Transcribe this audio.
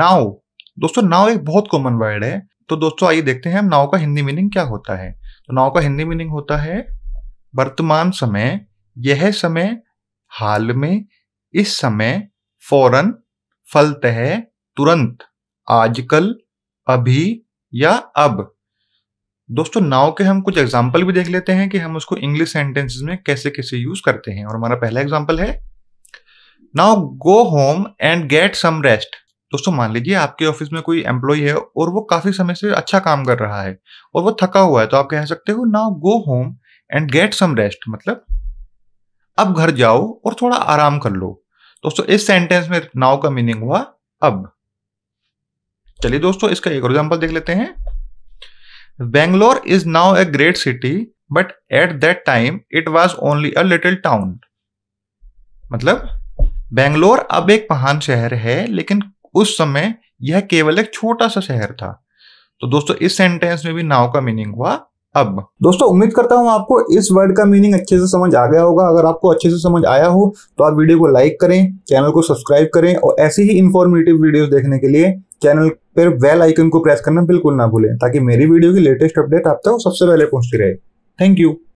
नाव दोस्तों नाव एक बहुत कॉमन वर्ड है तो दोस्तों आइए देखते हैं हम नाव का हिंदी मीनिंग क्या होता है तो नाव का हिंदी मीनिंग होता है वर्तमान समय यह समय हाल में इस समय फौरन फलत है तुरंत आजकल अभी या अब दोस्तों नाव के हम कुछ एग्जाम्पल भी देख लेते हैं कि हम उसको इंग्लिश सेंटेंसेस में कैसे कैसे यूज करते हैं और हमारा पहला एग्जाम्पल है now go home and get some rest दोस्तों मान लीजिए आपके ऑफिस में कोई एम्प्लॉय है और वो काफी समय से अच्छा काम कर रहा है और वो थका हुआ है तो आप कह सकते हो now go home and get some rest मतलब अब घर जाओ और थोड़ा आराम कर लो दोस्तों इस सेंटेंस में नाउ का मीनिंग हुआ अब चलिए दोस्तों इसका एक और एग्जाम्पल देख लेते हैं Bangalore is now a great city but at that time it was only a little town मतलब बेंगलोर अब एक महान शहर है लेकिन उस समय यह केवल एक छोटा सा शहर था तो दोस्तों इस सेंटेंस में भी नाव का मीनिंग हुआ अब दोस्तों उम्मीद करता हूं आपको इस वर्ड का मीनिंग अच्छे से समझ आ गया होगा अगर आपको अच्छे से समझ आया हो तो आप वीडियो को लाइक करें चैनल को सब्सक्राइब करें और ऐसे ही इंफॉर्मेटिव वीडियोस देखने के लिए चैनल पर बेल आइकन को प्रेस करना बिल्कुल ना भूलें ताकि मेरी वीडियो की लेटेस्ट अपडेट आप तक सबसे पहले पहुंचती रहे थैंक यू